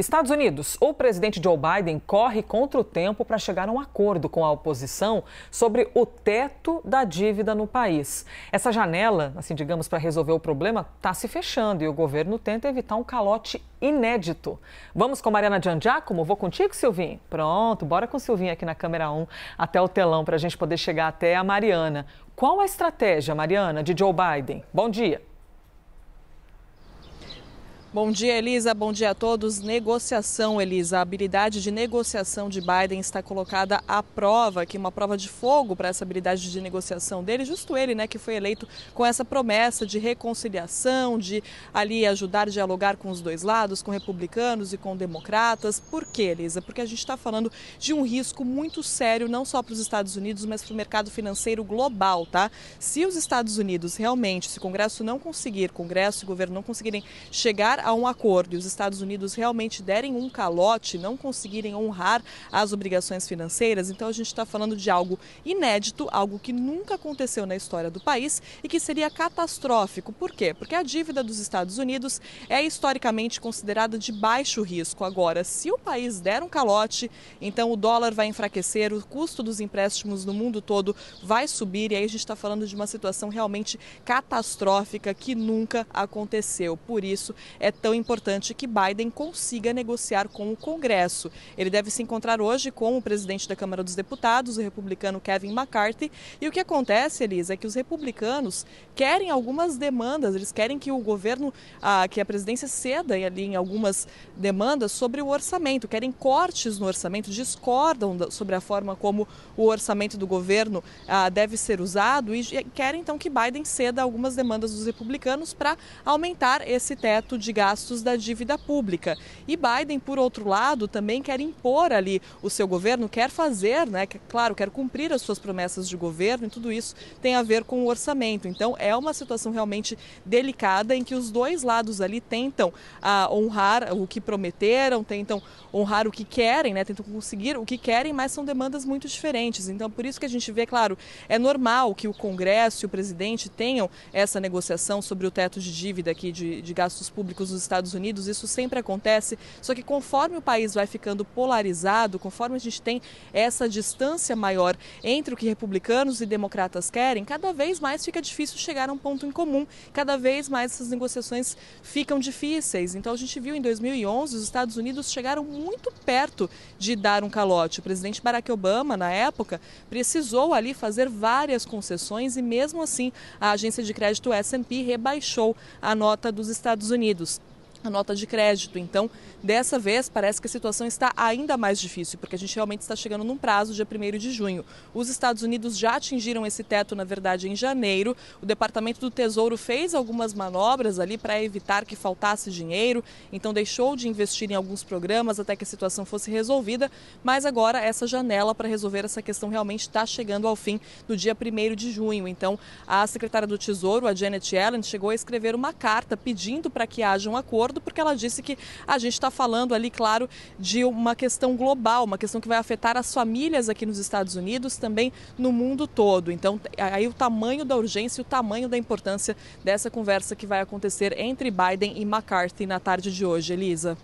Estados Unidos, o presidente Joe Biden corre contra o tempo para chegar a um acordo com a oposição sobre o teto da dívida no país. Essa janela, assim digamos, para resolver o problema, está se fechando e o governo tenta evitar um calote inédito. Vamos com Mariana Giacomo? Vou contigo, Silvinho? Pronto, bora com o Silvinho aqui na câmera 1 até o telão para a gente poder chegar até a Mariana. Qual a estratégia, Mariana, de Joe Biden? Bom dia. Bom dia, Elisa. Bom dia a todos. Negociação, Elisa. A habilidade de negociação de Biden está colocada à prova, que é uma prova de fogo para essa habilidade de negociação dele, justo ele, né, que foi eleito com essa promessa de reconciliação, de ali ajudar a dialogar com os dois lados, com republicanos e com democratas. Por quê, Elisa? Porque a gente está falando de um risco muito sério, não só para os Estados Unidos, mas para o mercado financeiro global, tá? Se os Estados Unidos realmente, se o Congresso não conseguir, Congresso e governo não conseguirem chegar chegar a um acordo e os Estados Unidos realmente derem um calote, não conseguirem honrar as obrigações financeiras, então a gente está falando de algo inédito, algo que nunca aconteceu na história do país e que seria catastrófico. Por quê? Porque a dívida dos Estados Unidos é historicamente considerada de baixo risco. Agora, se o país der um calote, então o dólar vai enfraquecer, o custo dos empréstimos no mundo todo vai subir e aí a gente está falando de uma situação realmente catastrófica que nunca aconteceu. Por isso, é é tão importante que Biden consiga negociar com o Congresso. Ele deve se encontrar hoje com o presidente da Câmara dos Deputados, o republicano Kevin McCarthy. E o que acontece, Elisa, é que os republicanos querem algumas demandas, eles querem que o governo, ah, que a presidência ceda ali em algumas demandas sobre o orçamento, querem cortes no orçamento, discordam sobre a forma como o orçamento do governo ah, deve ser usado e querem então que Biden ceda algumas demandas dos republicanos para aumentar esse teto de gastos da dívida pública. E Biden, por outro lado, também quer impor ali o seu governo, quer fazer, né, claro, quer cumprir as suas promessas de governo e tudo isso tem a ver com o orçamento. Então é uma situação realmente delicada em que os dois lados ali tentam ah, honrar o que prometeram, tentam honrar o que querem, né, tentam conseguir o que querem, mas são demandas muito diferentes. Então por isso que a gente vê, claro, é normal que o Congresso e o presidente tenham essa negociação sobre o teto de dívida aqui de, de gastos públicos dos Estados Unidos, isso sempre acontece. Só que conforme o país vai ficando polarizado, conforme a gente tem essa distância maior entre o que republicanos e democratas querem, cada vez mais fica difícil chegar a um ponto em comum. Cada vez mais essas negociações ficam difíceis. Então a gente viu em 2011 os Estados Unidos chegaram muito perto de dar um calote. O presidente Barack Obama, na época, precisou ali fazer várias concessões e mesmo assim a agência de crédito S&P rebaixou a nota dos Estados Unidos a nota de crédito. Então, dessa vez, parece que a situação está ainda mais difícil, porque a gente realmente está chegando num prazo, dia 1 de junho. Os Estados Unidos já atingiram esse teto, na verdade, em janeiro. O Departamento do Tesouro fez algumas manobras ali para evitar que faltasse dinheiro, então deixou de investir em alguns programas até que a situação fosse resolvida, mas agora essa janela para resolver essa questão realmente está chegando ao fim no dia 1 de junho. Então, a secretária do Tesouro, a Janet Yellen, chegou a escrever uma carta pedindo para que haja um acordo acordo, porque ela disse que a gente está falando ali, claro, de uma questão global, uma questão que vai afetar as famílias aqui nos Estados Unidos, também no mundo todo. Então, aí o tamanho da urgência e o tamanho da importância dessa conversa que vai acontecer entre Biden e McCarthy na tarde de hoje, Elisa.